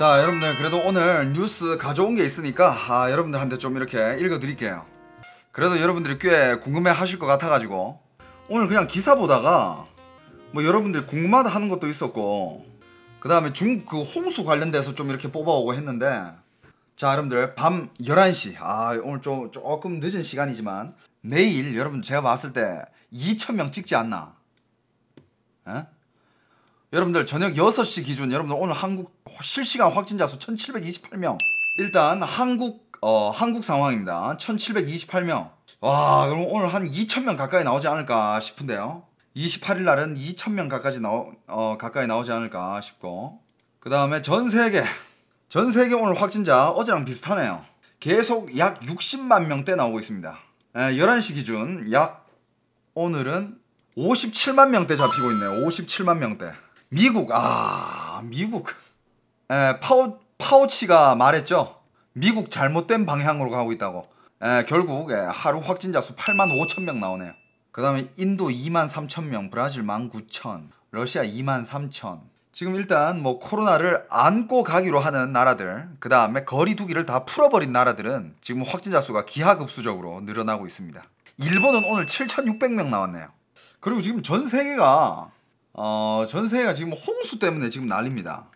자 여러분들 그래도 오늘 뉴스 가져온 게 있으니까 아, 여러분들한테 좀 이렇게 읽어드릴게요 그래도 여러분들이 꽤 궁금해 하실 것 같아가지고 오늘 그냥 기사 보다가 뭐여러분들 궁금하다 하는 것도 있었고 그 다음에 중 그 홍수 관련돼서 좀 이렇게 뽑아오고 했는데 자 여러분들 밤 11시 아 오늘 좀 조금 늦은 시간이지만 내일 여러분 제가 봤을 때 2천명 찍지 않나 에? 여러분들 저녁 6시 기준 여러분들 오늘 한국 실시간 확진자 수 1728명 일단 한국 어 한국 상황입니다 1728명 와 그럼 오늘 한 2000명 가까이 나오지 않을까 싶은데요 28일 날은 2000명 가까이, 나오, 어, 가까이 나오지 않을까 싶고 그 다음에 전 세계 전 세계 오늘 확진자 어제랑 비슷하네요 계속 약 60만 명대 나오고 있습니다 에, 예, 11시 기준 약 오늘은 57만 명대 잡히고 있네요 57만 명대 미국 아 미국 에, 파우 파우치가 말했죠. 미국 잘못된 방향으로 가고 있다고. 에, 결국 에, 하루 확진자 수 8만 5천 명 나오네요. 그 다음에 인도 2만 3천 명, 브라질 1만 9천, 러시아 2만 3천. 지금 일단 뭐 코로나를 안고 가기로 하는 나라들, 그 다음에 거리 두기를 다 풀어버린 나라들은 지금 확진자 수가 기하급수적으로 늘어나고 있습니다. 일본은 오늘 7,600명 나왔네요. 그리고 지금 전 세계가 어, 전세가 지금 홍수 때문에 지금 난립니다.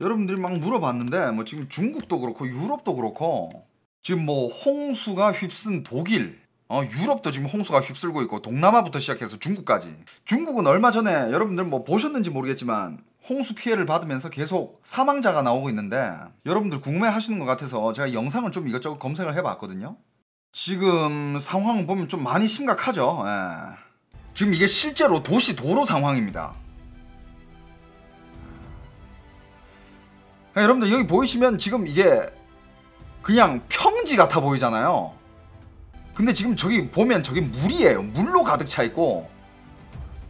여러분들이 막 물어봤는데 뭐 지금 중국도 그렇고 유럽도 그렇고 지금 뭐 홍수가 휩쓴 독일 어, 유럽도 지금 홍수가 휩쓸고 있고 동남아부터 시작해서 중국까지 중국은 얼마 전에 여러분들 뭐 보셨는지 모르겠지만 홍수 피해를 받으면서 계속 사망자가 나오고 있는데 여러분들 궁금해하시는 것 같아서 제가 영상을 좀 이것저것 검색을 해봤거든요 지금 상황 보면 좀 많이 심각하죠 예. 지금 이게 실제로 도시 도로 상황입니다. 아, 여러분들 여기 보이시면 지금 이게 그냥 평지 같아 보이잖아요. 근데 지금 저기 보면 저기 물이에요. 물로 가득 차 있고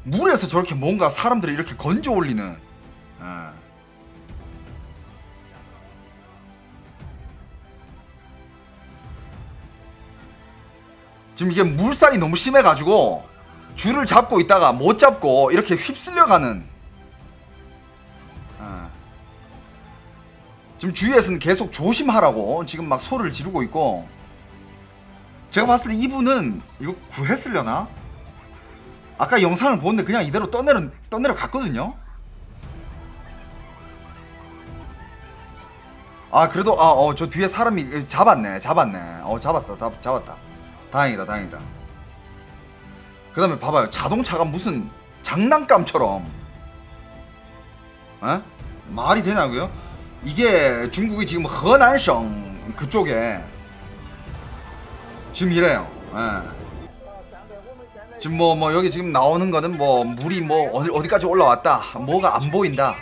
물에서 저렇게 뭔가 사람들이 이렇게 건져 올리는 아. 지금 이게 물살이 너무 심해가지고 줄을 잡고 있다가 못 잡고 이렇게 휩쓸려가는 아. 지금 주위에서는 계속 조심하라고 지금 막 소를 지르고 있고 제가 봤을 때 이분은 이거 구했으려나? 아까 영상을 보는데 그냥 이대로 떠내려, 떠내려 갔거든요? 아 그래도 아어저 뒤에 사람이 잡았네 잡았네 어 잡았어 잡, 잡았다 다행이다 다행이다 그 다음에 봐봐요 자동차가 무슨 장난감처럼 어? 말이 되냐고요? 이게 중국이 지금 허난성 그쪽에 지금 이래요 예. 지금 뭐, 뭐 여기 지금 나오는 거는 뭐 물이 뭐 어디, 어디까지 올라왔다 뭐가 안 보인다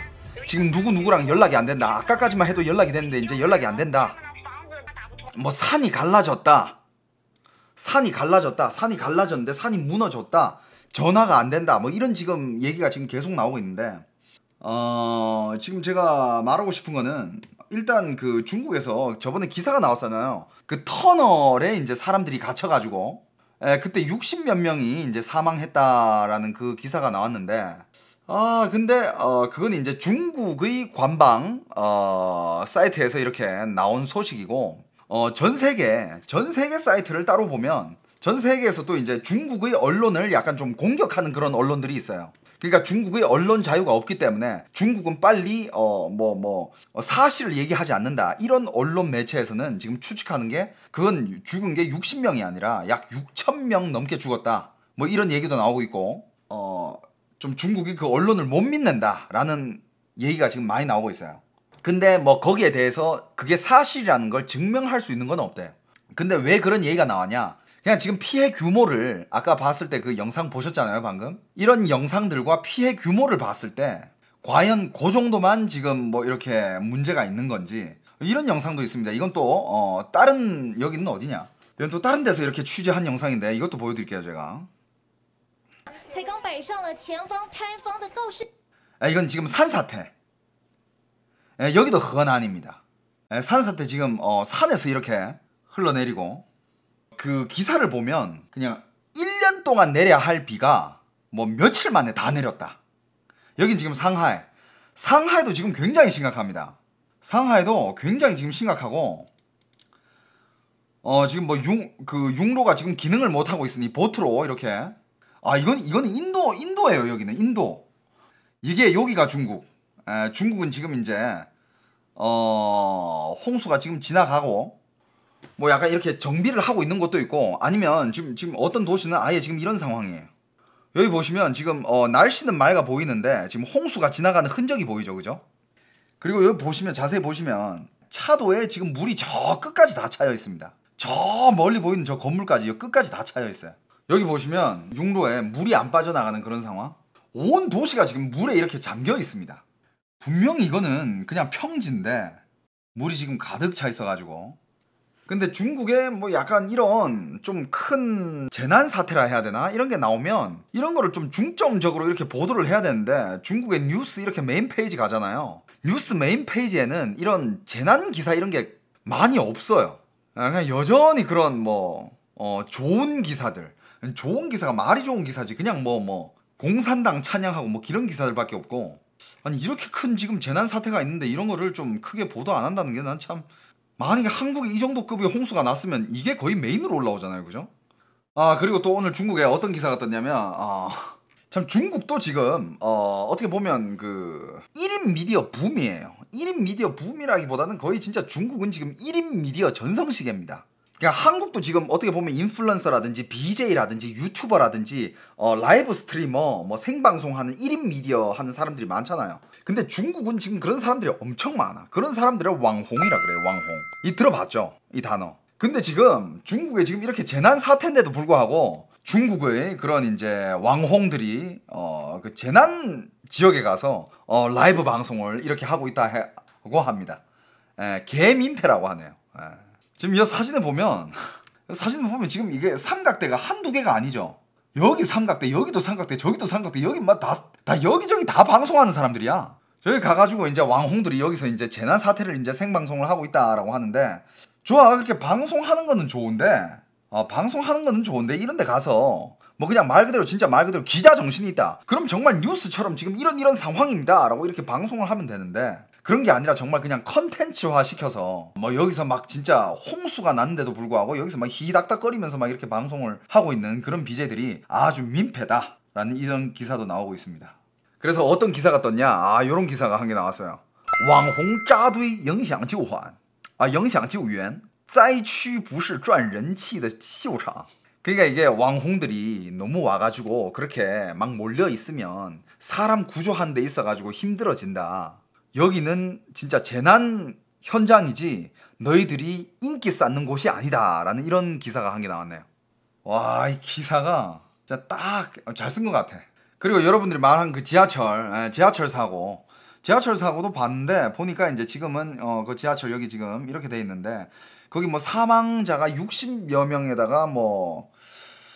지금 누구누구랑 연락이 안 된다 아까까지만 해도 연락이 됐는데 이제 연락이 안 된다 뭐 산이 갈라졌다 산이 갈라졌다. 산이 갈라졌는데 산이 무너졌다. 전화가 안 된다. 뭐 이런 지금 얘기가 지금 계속 나오고 있는데 어, 지금 제가 말하고 싶은 거는 일단 그 중국에서 저번에 기사가 나왔잖아요. 그 터널에 이제 사람들이 갇혀가지고 에, 예, 그때 60몇 명이 이제 사망했다라는 그 기사가 나왔는데 아 근데 어 그건 이제 중국의 관방 어 사이트에서 이렇게 나온 소식이고 어, 전 세계 전 세계 사이트를 따로 보면 전 세계에서 또 이제 중국의 언론을 약간 좀 공격하는 그런 언론들이 있어요. 그러니까 중국의 언론 자유가 없기 때문에 중국은 빨리 어 뭐뭐 뭐, 뭐 어, 사실을 얘기하지 않는다 이런 언론 매체에서는 지금 추측하는 게 그건 죽은 게 60명이 아니라 약 6천 명 넘게 죽었다 뭐 이런 얘기도 나오고 있고 어좀 중국이 그 언론을 못 믿는다라는 얘기가 지금 많이 나오고 있어요. 근데 뭐 거기에 대해서 그게 사실이라는 걸 증명할 수 있는 건없대 근데 왜 그런 얘기가 나왔냐? 그냥 지금 피해 규모를 아까 봤을 때 그 영상 보셨잖아요, 방금. 이런 영상들과 피해 규모를 봤을 때 과연 그 정도만 지금 뭐 이렇게 문제가 있는 건지 이런 영상도 있습니다. 이건 또 어, 다른 여기는 어디냐? 이건 또 다른 데서 이렇게 취재한 영상인데 이것도 보여드릴게요, 제가. 아, 이건 지금 산사태. 예, 여기도 허난입니다. 예, 산사 태 지금 어, 산에서 이렇게 흘러내리고 그 기사를 보면 그냥 1년 동안 내려야 할 비가 뭐 며칠 만에 다 내렸다. 여긴 지금 상하이. 상하이도 지금 굉장히 심각합니다. 상하이도 굉장히 지금 심각하고 어 지금 뭐융그 융로가 지금 기능을 못 하고 있으니 보트로 이렇게 아 이건 이건 인도 인도예요 여기는 인도 이게 여기가 중국 에, 중국은 지금 이제 어, 홍수가 지금 지나가고 뭐 약간 이렇게 정비를 하고 있는 것도 있고 아니면 지금 지금 어떤 도시는 아예 지금 이런 상황이에요. 여기 보시면 지금 어, 날씨는 맑아 보이는데 지금 홍수가 지나가는 흔적이 보이죠, 그죠? 그리고 여기 보시면 자세히 보시면 차도에 지금 물이 저 끝까지 다 차여 있습니다. 저 멀리 보이는 저 건물까지 끝까지 다 차여 있어요. 여기 보시면 육로에 물이 안 빠져나가는 그런 상황. 온 도시가 지금 물에 이렇게 잠겨 있습니다. 분명히 이거는 그냥 평지인데 물이 지금 가득 차 있어가지고 근데 중국에 뭐 약간 이런 좀 큰 재난 사태라 해야 되나 이런 게 나오면 이런 거를 좀 중점적으로 이렇게 보도를 해야 되는데 중국의 뉴스 이렇게 메인 페이지 가잖아요 뉴스 메인 페이지에는 이런 재난 기사 이런 게 많이 없어요 그냥 여전히 그런 뭐 어 좋은 기사들 좋은 기사가 말이 좋은 기사지 그냥 뭐뭐 뭐 공산당 찬양하고 뭐 이런 기사들밖에 없고 아니 이렇게 큰 지금 재난 사태가 있는데 이런 거를 좀 크게 보도 안 한다는 게 난 참 만약에 한국에 이 정도 급의 홍수가 났으면 이게 거의 메인으로 올라오잖아요, 그죠? 아 그리고 또 오늘 중국에 어떤 기사가 떴냐면 아, 참 중국도 지금 어, 어떻게 보면 그 1인 미디어 붐이에요. 1인 미디어 붐이라기보다는 거의 진짜 중국은 지금 1인 미디어 전성시계입니다. 그러니까 한국도 지금 어떻게 보면 인플루언서라든지 BJ라든지 유튜버라든지 어, 라이브 스트리머 뭐 생방송하는 1인 미디어 하는 사람들이 많잖아요. 근데 중국은 지금 그런 사람들이 엄청 많아. 그런 사람들을 왕홍이라 그래요. 왕홍. 이 들어봤죠? 이 단어. 근데 지금 중국에 지금 이렇게 재난 사태인데도 불구하고 중국의 그런 이제 왕홍들이 어, 그 재난 지역에 가서 어, 라이브 방송을 이렇게 하고 있다고 합니다. 에, 예, 개민폐라고 하네요. 에. 예. 지금 이 사진을 보면 사진을 보면 지금 이게 삼각대가 한두 개가 아니죠. 여기 삼각대, 여기도 삼각대, 저기도 삼각대, 여기 막다 뭐 다 여기저기 다 방송하는 사람들이야. 저기 가가지고 이제 왕홍들이 여기서 이제 재난 사태를 이제 생방송을 하고 있다라고 하는데 좋아 그렇게 방송하는 거는 좋은데 아 방송하는 거는 좋은데 이런데 가서 뭐 그냥 말 그대로 진짜 말 그대로 기자 정신이 있다. 그럼 정말 뉴스처럼 지금 이런 이런 상황입니다라고 이렇게 방송을 하면 되는데 그런 게 아니라 정말 그냥 컨텐츠화 시켜서 뭐 여기서 막 진짜 홍수가 났는데도 불구하고 여기서 막 히닥닥거리면서 막 이렇게 방송을 하고 있는 그런 BJ들이 아주 민폐다 라는 이런 기사도 나오고 있습니다. 그래서 어떤 기사가 떴냐? 아, 요런 기사가 한 개 나왔어요. 왕홍 짜두이 영향 지환 아, 영향 지원 灾区不是赚人气的秀场 그러니까 이게 왕홍들이 너무 와가지고 그렇게 막 몰려 있으면 사람 구조한 데 있어가지고 힘들어진다. 여기는 진짜 재난 현장이지 너희들이 인기 쌓는 곳이 아니다라는 이런 기사가 한개 나왔네요. 와 이 기사가 진짜 딱 잘 쓴 것 같아. 그리고 여러분들이 말한 그 지하철 예, 지하철 사고 지하철 사고도 봤는데 보니까 이제 지금은 어, 그 지하철 여기 지금 이렇게 돼 있는데 거기 뭐 사망자가 60여 명에다가 뭐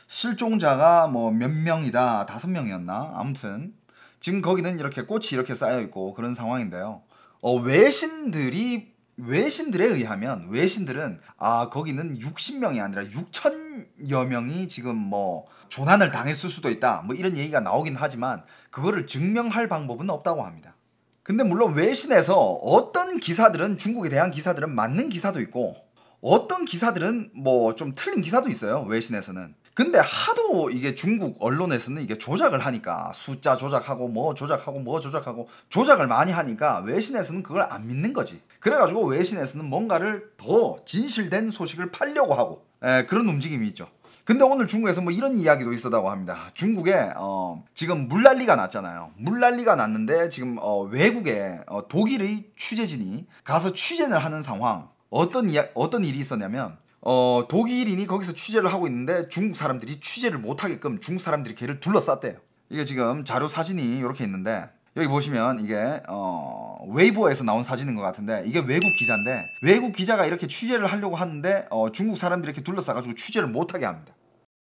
실종자가 뭐 몇 명이다 다섯 명이었나 아무튼 지금 거기는 이렇게 꽃이 이렇게 쌓여 있고 그런 상황인데요. 어, 외신들이 외신들에 의하면 외신들은 아 거기는 60명이 아니라 6천여 명이 지금 뭐 조난을 당했을 수도 있다 뭐 이런 얘기가 나오긴 하지만 그거를 증명할 방법은 없다고 합니다. 근데 물론 외신에서 어떤 기사들은 중국에 대한 기사들은 맞는 기사도 있고 어떤 기사들은 뭐 좀 틀린 기사도 있어요 외신에서는 근데 하도 이게 중국 언론에서는 이게 조작을 하니까 숫자 조작하고 뭐 조작하고 뭐 조작하고 조작을 많이 하니까 외신에서는 그걸 안 믿는 거지. 그래가지고 외신에서는 뭔가를 더 진실된 소식을 팔려고 하고 에, 예, 그런 움직임이 있죠. 근데 오늘 중국에서 뭐 이런 이야기도 있었다고 합니다. 중국에 어, 지금 물난리가 났잖아요. 물난리가 났는데 지금 어, 외국에 어, 독일의 취재진이 가서 취재를 하는 상황 어떤 이야, 어떤 일이 있었냐면 어, 독일인이 거기서 취재를 하고 있는데 중국 사람들이 취재를 못하게끔 중국 사람들이 걔를 둘러쌌대요. 이게 지금 자료 사진이 이렇게 있는데 여기 보시면 이게 어, 웨이보에서 나온 사진인 것 같은데 이게 외국 기자인데 외국 기자가 이렇게 취재를 하려고 하는데 어, 중국 사람들이 이렇게 둘러싸가지고 취재를 못하게 합니다.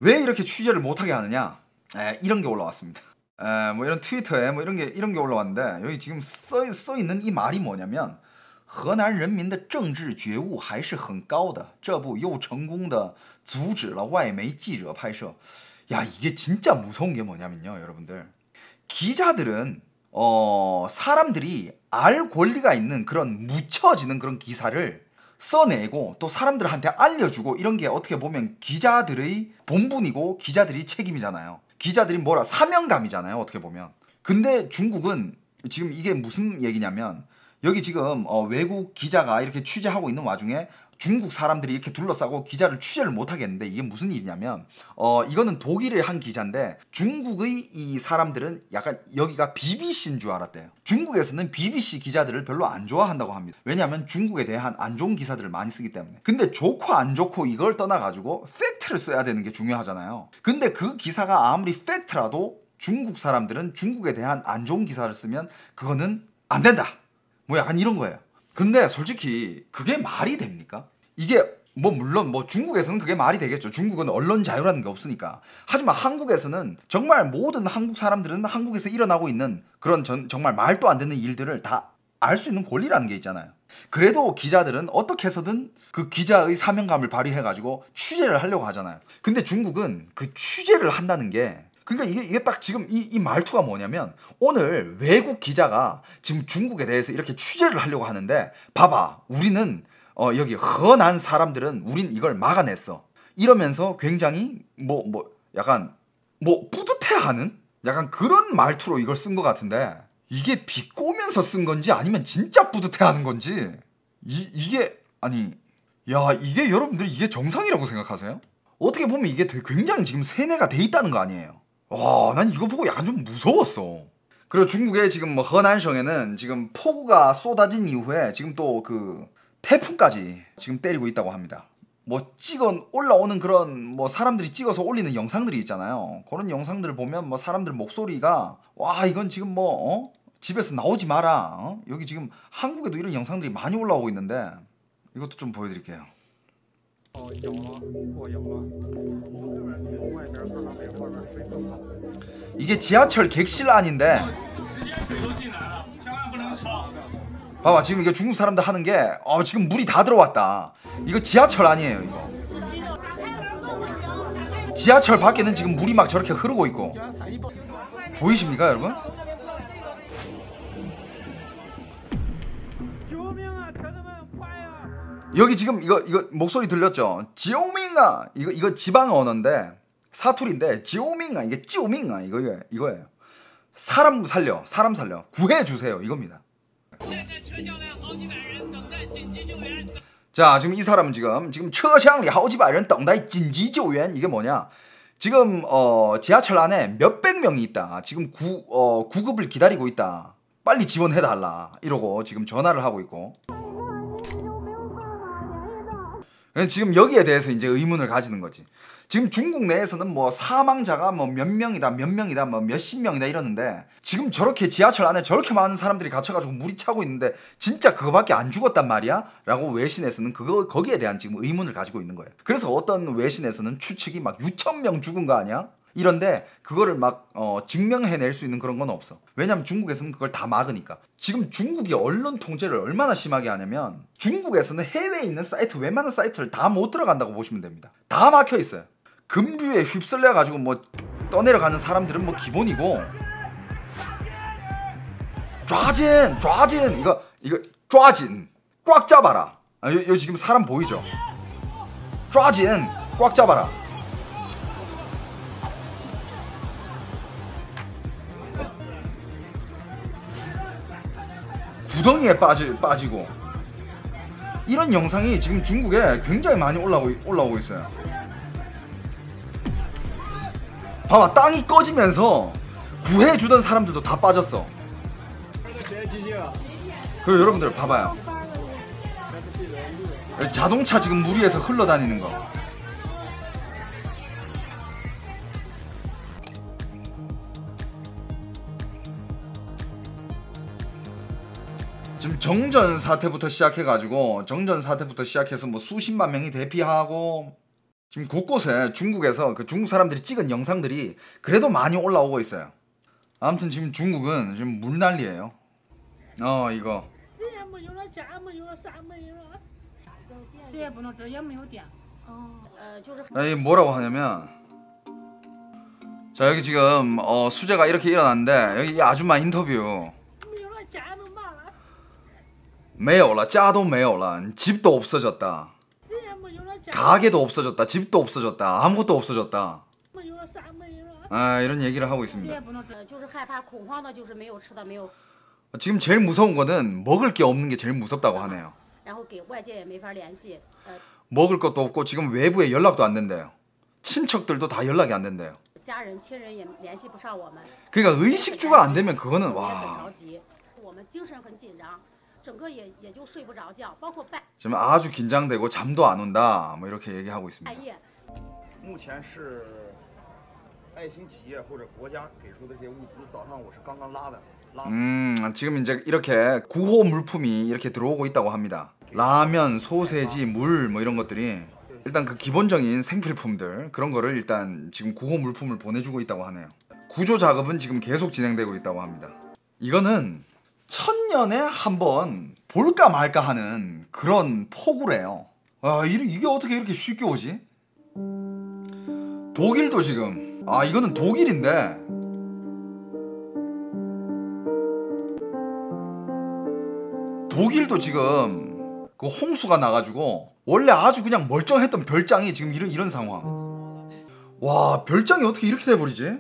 왜 이렇게 취재를 못하게 하느냐? 에, 이런 게 올라왔습니다. 에, 뭐 이런 트위터에 뭐 이런 게 이런 게 올라왔는데 여기 지금 써, 써 있는 이 말이 뭐냐면 河南人民的政治觉悟还是很高的。这不又成功的阻止了外媒记者拍摄。야 이게 진짜 무서운 게 뭐냐면요, 여러분들. 기자들은 어 사람들이 알 권리가 있는 그런 묻혀지는 그런 기사를 써내고 또 사람들한테 알려주고 이런 게 어떻게 보면 기자들의 본분이고 기자들이 책임이잖아요. 기자들이 뭐라 사명감이잖아요, 어떻게 보면. 근데 중국은 지금 이게 무슨 얘기냐면 여기 지금 어 외국 기자가 이렇게 취재하고 있는 와중에 중국 사람들이 이렇게 둘러싸고 기자를 취재를 못 하겠는데 이게 무슨 일이냐면 어 이거는 독일의 한 기자인데 중국의 이 사람들은 약간 여기가 BBC인 줄 알았대요. 중국에서는 BBC 기자들을 별로 안 좋아한다고 합니다. 왜냐하면 중국에 대한 안 좋은 기사들을 많이 쓰기 때문에. 근데 좋고 안 좋고 이걸 떠나가지고 팩트를 써야 되는 게 중요하잖아요. 근데 그 기사가 아무리 팩트라도 중국 사람들은 중국에 대한 안 좋은 기사를 쓰면 그거는 안 된다. 뭐 약간 이런 거예요. 근데 솔직히 그게 말이 됩니까? 이게 뭐 물론 뭐 중국에서는 그게 말이 되겠죠. 중국은 언론 자유라는 게 없으니까. 하지만 한국에서는 정말 모든 한국 사람들은 한국에서 일어나고 있는 그런 전, 정말 말도 안 되는 일들을 다 알 수 있는 권리라는 게 있잖아요. 그래도 기자들은 어떻게 해서든 그 기자의 사명감을 발휘해가지고 취재를 하려고 하잖아요. 근데 중국은 그 취재를 한다는 게 그러니까 이게, 이게 딱 지금 이, 이 말투가 뭐냐면 오늘 외국 기자가 지금 중국에 대해서 이렇게 취재를 하려고 하는데 봐봐 우리는 어, 여기 흔한 사람들은 우린 이걸 막아냈어 이러면서 굉장히 뭐뭐 뭐 약간 뭐 뿌듯해하는 약간 그런 말투로 이걸 쓴 것 같은데 이게 비꼬면서 쓴 건지 아니면 진짜 뿌듯해하는 건지 이, 이게 아니 야 이게 여러분들 이게 정상이라고 생각하세요? 어떻게 보면 이게 굉장히 지금 세뇌가 돼 있다는 거 아니에요? 와, 난 이거 보고 약간 좀 무서웠어. 그리고 중국의 지금 뭐 허난성에는 지금 폭우가 쏟아진 이후에 지금 또 그 태풍까지 지금 때리고 있다고 합니다. 뭐 찍어 올라오는 그런 뭐 사람들이 찍어서 올리는 영상들이 있잖아요. 그런 영상들을 보면 뭐 사람들 목소리가 와 이건 지금 뭐 어? 집에서 나오지 마라. 어? 여기 지금 한국에도 이런 영상들이 많이 올라오고 있는데 이것도 좀 보여드릴게요. 哦有了我有了 어, 어, 이게 지하철 객실 안인데 봐봐 지금 이게 중국 사람들 하는 게 어, 지금 물이 다 들어왔다 이거 지하철 아니에요 이거 지하철 밖에는 지금 물이 막 저렇게 흐르고 있고 보이십니까 여러분? 여기 지금 이거 이거 목소리 들렸죠? 지오밍아 이거 이거 지방 언어인데 사투리인데 지오밍아 이게 지오밍아 이거 이거예요. 사람 살려 사람 살려 구해 주세요 이겁니다. 자 지금 이 사람은 지금 지금 처샹리 오지바른 덩다이 진지조연 이게 뭐냐? 지금 어 지하철 안에 몇백 명이 있다. 지금 구 어, 구급을 기다리고 있다. 빨리 지원해 달라 이러고 지금 전화를 하고 있고. 예, 지금 여기에 대해서 이제 의문을 가지는 거지. 지금 중국 내에서는 뭐 사망자가 뭐 몇 명이다, 몇 명이다, 뭐 몇십 명이다 이러는데 지금 저렇게 지하철 안에 저렇게 많은 사람들이 갇혀가지고 물이 차고 있는데 진짜 그거밖에 안 죽었단 말이야? 라고 외신에서는 그거, 거기에 대한 지금 의문을 가지고 있는 거예요. 그래서 어떤 외신에서는 추측이 막 6천 명 죽은 거 아니야? 이런데 그거를 막 어, 증명해낼 수 있는 그런 건 없어. 왜냐면 중국에서는 그걸 다 막으니까. 지금 중국이 언론 통제를 얼마나 심하게 하냐면 중국에서는 해외에 있는 사이트 웬만한 사이트를 다 못 들어간다고 보시면 됩니다. 다 막혀 있어요. 금류에 휩쓸려 가지고 뭐 떠내려가는 사람들은 뭐 기본이고 좌진 좌진 이거 이거 좌진 꽉 잡아라. 아, 여요 지금 사람 보이죠? 좌진 꽉 잡아라. 구덩이에 빠지, 빠지고 이런 영상이 지금 중국에 굉장히 많이 올라오고, 올라오고 있어요 봐봐 땅이 꺼지면서 구해주던 사람들도 다 빠졌어 그리고 여러분들 봐봐요 자동차 지금 물 위에서 흘러다니는 거 정전 사태부터 시작해가지고 정전 사태부터 시작해서 뭐 수십만 명이 대피하고 지금 곳곳에 중국에서 그 중국 사람들이 찍은 영상들이 그래도 많이 올라오고 있어요. 아무튼 지금 중국은 지금 물난리예요. 어 이거. 아, 이 뭐라고 하냐면 자 여기 지금 어, 수재가 이렇게 일어났는데 여기 아줌마 인터뷰 没有了，家都没有了，집도없어졌 다， 가게도없어졌 다， 집도없어졌 다， 아무것도없어졌 다。 아 이런 얘기를 하고 있습니다. 지금 제일 무서운 거는 먹을 게 없는 게 제일 무섭다고 하네요. 먹을 것도 없고 지금 외부에 연락도 안 된대요. 친척들도 다 연락이 안 된대요. 그러니까 의식주가 안 되면 그거는 와. 지금 아주 긴장되고 잠도 안 온다. 뭐 이렇게 얘기하고 있습니다. 음, 지금 이제 이렇게 구호 물품이 이렇게 들어오고 있다고 합니다. 라면, 소세지, 물 뭐 이런 것들이 일단 그 기본적인 생필품들 그런 거를 일단 지금 구호 물품을 보내주고 있다고 하네요. 구조 작업은 지금 계속 진행되고 있다고 합니다. 이거는 천년에 한 번 볼까 말까 하는 그런 폭우래요. 아, 이게 어떻게 이렇게 쉽게 오지? 독일도 지금. 아, 이거는 독일인데. 독일도 지금 그 홍수가 나가지고 원래 아주 그냥 멀쩡했던 별장이 지금 이런 이런 상황. 와 별장이 어떻게 이렇게 돼버리지?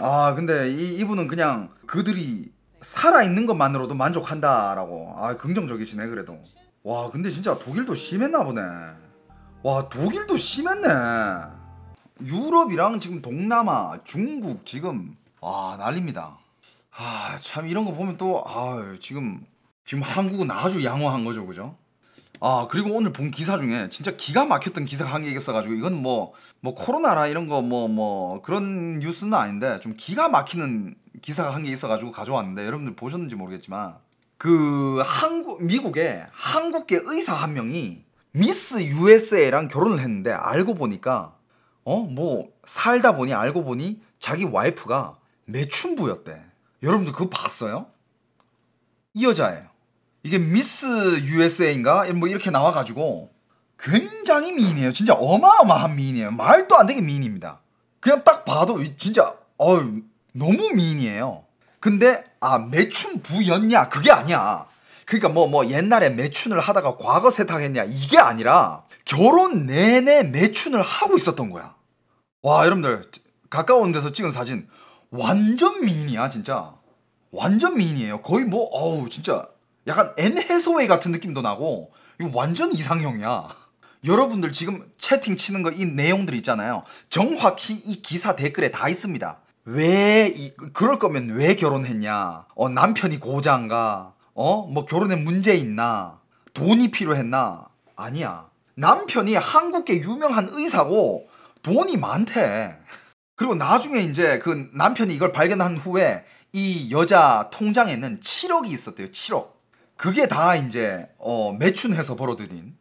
아 근데 이 이분은 그냥 그들이 살아있는 것만으로도 만족한다라고 아 긍정적이시네 그래도 와 근데 진짜 독일도 심했나 보네 와 독일도 심했네 유럽이랑 지금 동남아 중국 지금 와 난립니다 아 참 이런 거 보면 또 아 지금 지금 한국은 아주 양호한 거죠 그죠 아 그리고 오늘 본 기사 중에 진짜 기가 막혔던 기사 가한 개 있었어가지고 이건 뭐뭐 뭐, 뭐 코로나라 이런 거 뭐뭐 뭐 그런 뉴스는 아닌데 좀 기가 막히는 기사가 한 게 있어가지고 가져왔는데 여러분들 보셨는지 모르겠지만 그 한국 미국에 한국계 의사 한 명이 미스 USA랑 결혼을 했는데 알고 보니까 어 뭐 살다 보니 알고 보니 자기 와이프가 매춘부였대. 여러분들 그거 봤어요? 이 여자예요. 이게 미스 USA인가 뭐 이렇게 나와가지고 굉장히 미인이에요. 진짜 어마어마한 미인이에요. 말도 안 되게 미인입니다. 그냥 딱 봐도 진짜 어유 너무 미인이에요. 근데 아 매춘부였냐 그게 아니야. 그러니까 뭐뭐 뭐 옛날에 매춘을 하다가 과거 세탁했냐 이게 아니라 결혼 내내 매춘을 하고 있었던 거야. 와 여러분들 가까운 데서 찍은 사진 완전 미인이야 진짜. 완전 미인이에요. 거의 뭐 어우 진짜 약간 앤해소웨이 같은 느낌도 나고 이거 완전 이상형이야. 여러분들 지금 채팅 치는 거 이 내용들 있잖아요. 정확히 이 기사 댓글에 다 있습니다. 왜 이, 그럴 거면 왜 결혼했냐? 어 남편이 고장가? 어뭐 결혼에 문제 있나? 돈이 필요했나? 아니야. 남편이 한국계 유명한 의사고 돈이 많대. 그리고 나중에 이제 그 남편이 이걸 발견한 후에 이 여자 통장에는 7억이 있었대요. 7억. 그게 다 이제 어, 매춘해서 벌어들인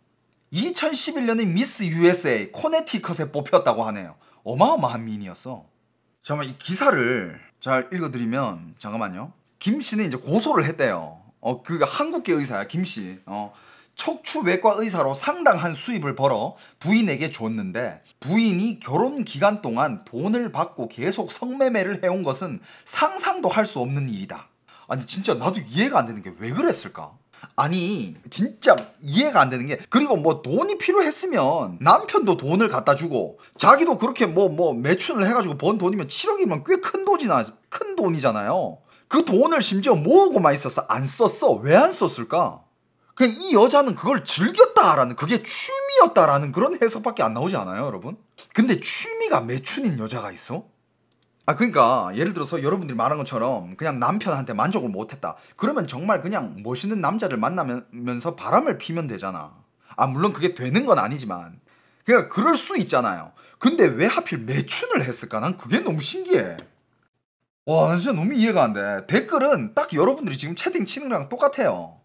2011년에 미스 USA 코네티컷에 뽑혔다고 하네요. 어마어마한 민이었어. 잠깐만 이 기사를 잘 읽어드리면 잠깐만요. 김 씨는 이제 고소를 했대요. 어, 그 한국계 의사야 김 씨. 어, 척추외과 의사로 상당한 수입을 벌어 부인에게 줬는데 부인이 결혼 기간 동안 돈을 받고 계속 성매매를 해온 것은 상상도 할 수 없는 일이다. 아니 진짜 나도 이해가 안 되는 게 왜 그랬을까? 아니 진짜 이해가 안 되는 게 그리고 뭐 돈이 필요했으면 남편도 돈을 갖다 주고 자기도 그렇게 뭐뭐 뭐, 뭐 매춘을 해가지고 번 돈이면 7억이면 꽤 큰 돈이나 큰 돈이잖아요. 그 돈을 심지어 모으고만 있었어 안 썼어 왜 안 썼을까? 그냥 이 여자는 그걸 즐겼다라는 그게 취미였다라는 그런 해석밖에 안 나오지 않아요, 여러분? 근데 취미가 매춘인 여자가 있어? 아 그러니까 예를 들어서 여러분들이 말한 것처럼 그냥 남편한테 만족을 못했다. 그러면 정말 그냥 멋있는 남자를 만나면서 바람을 피면 되잖아. 아 물론 그게 되는 건 아니지만 그러 그러니까 그럴 수 있잖아요. 근데 왜 하필 매춘을 했을까? 난 그게 너무 신기해. 와, 진짜 너무 이해가 안 돼. 댓글은 딱 여러분들이 지금 채팅 치는 거랑 똑같아요.